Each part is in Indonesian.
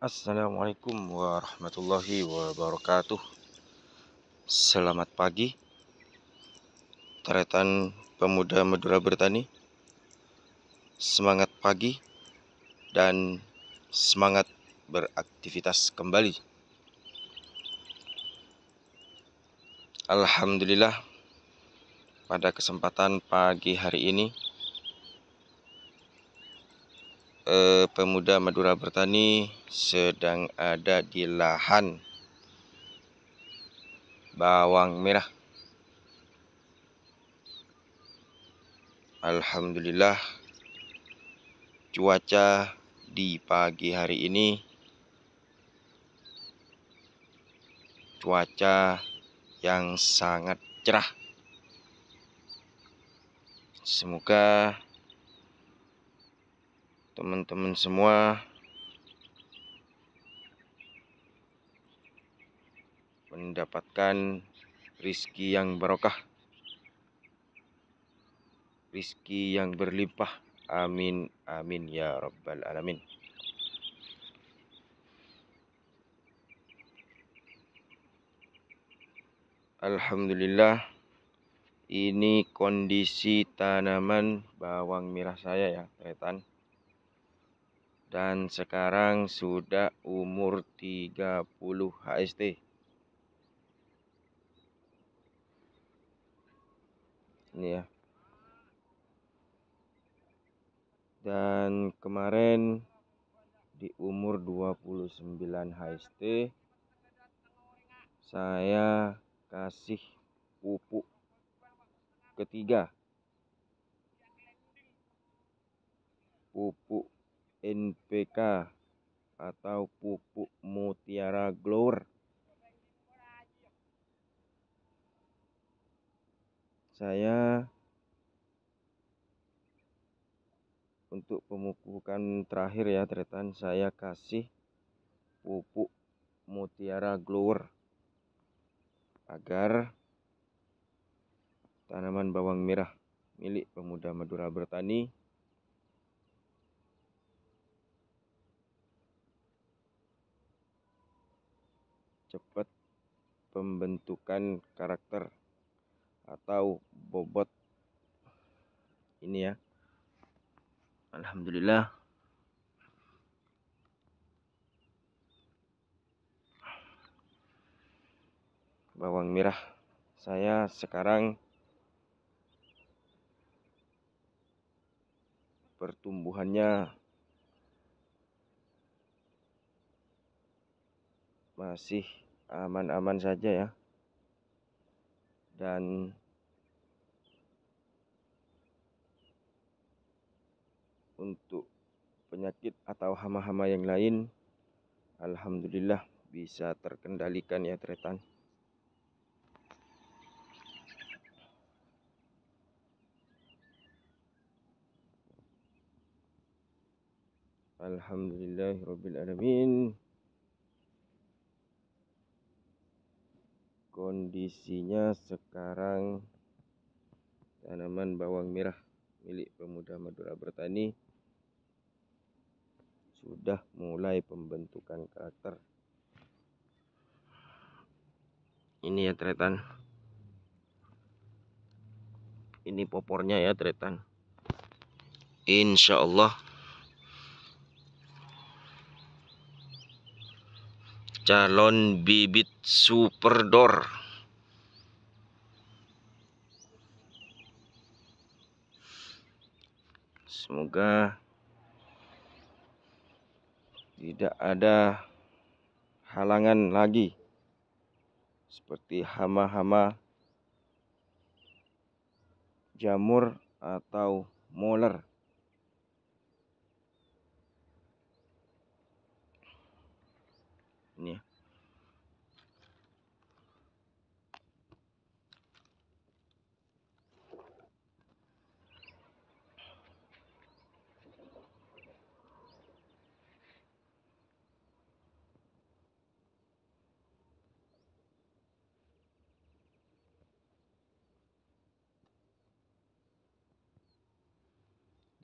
Assalamualaikum warahmatullahi wabarakatuh Selamat pagi Teretan pemuda Madura Bertani Semangat pagi Dan semangat beraktivitas kembali Alhamdulillah Pada kesempatan pagi hari ini eh, pemuda Madura Bertani sedang ada di lahan bawang merah. Alhamdulillah cuaca di pagi hari ini cuaca yang sangat cerah. Semoga teman-teman semua mendapatkan rizki yang barokah rizki yang berlimpah amin amin ya rabbal alamin Alhamdulillah ini kondisi tanaman bawang merah saya ya teretan dan sekarang sudah umur 30 HST. Ini ya. Dan kemarin di umur 29 HST saya kasih pupuk ketiga. Pupuk NPK atau pupuk mutiara glower. Saya untuk pemupukan terakhir ya teretan saya kasih pupuk mutiara glower agar tanaman bawang merah milik pemuda Madura bertani cepat pembentukan karakter atau bobot ini ya Alhamdulillah bawang merah saya sekarang pertumbuhannya masih aman-aman saja ya dan untuk penyakit atau hama-hama yang lain Alhamdulillah bisa terkendalikan ya teretan Alamin kondisinya sekarang tanaman bawang merah milik pemuda Madura Bertani sudah mulai pembentukan karakter ini ya tretan ini popornya ya tretan Insya Allah calon bibit superdor semoga tidak ada halangan lagi seperti hama-hama jamur atau molar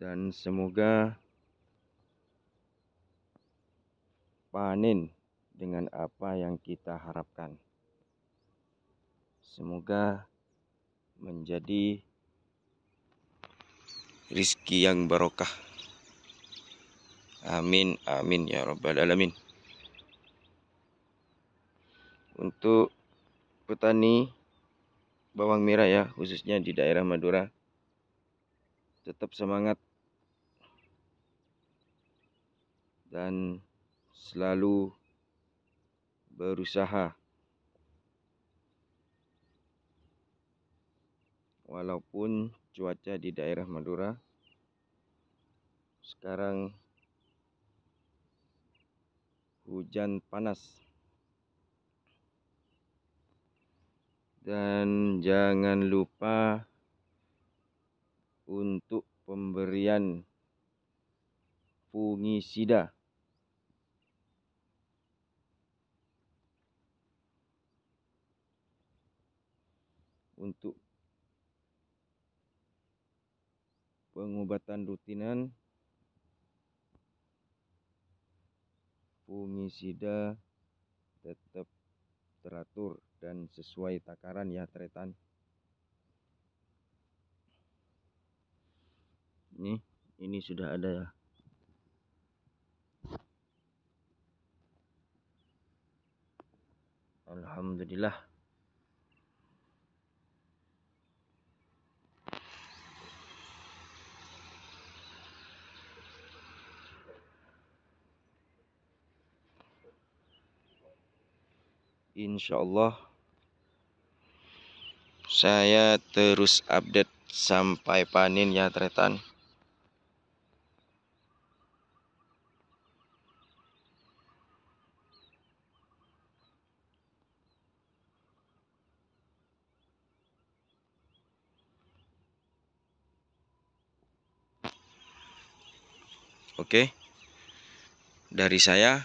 dan semoga panen dengan apa yang kita harapkan. Semoga menjadi rizki yang barokah. Amin, amin ya Rabbal 'Alamin. Untuk petani bawang merah ya, khususnya di daerah Madura, tetap semangat dan selalu berusaha walaupun cuaca di daerah Madura sekarang hujan panas dan jangan lupa untuk pemberian fungisida untuk pengobatan rutinan fungisida tetap teratur dan sesuai takaran ya teretan ini ini sudah ada ya Alhamdulillah insya Allah saya terus update sampai panen ya tretan Oke, dari saya